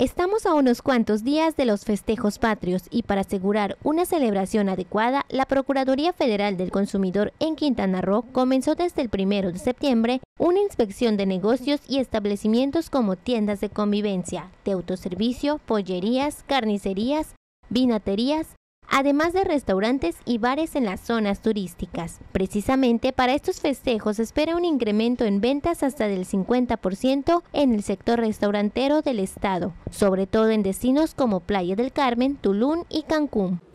Estamos a unos cuantos días de los festejos patrios y para asegurar una celebración adecuada, la Procuraduría Federal del Consumidor en Quintana Roo comenzó desde el 1 de septiembre una inspección de negocios y establecimientos como tiendas de convivencia, de autoservicio, pollerías, carnicerías, vinaterías, además de restaurantes y bares en las zonas turísticas. Precisamente para estos festejos se espera un incremento en ventas hasta del 50% en el sector restaurantero del estado, sobre todo en destinos como Playa del Carmen, Tulum y Cancún.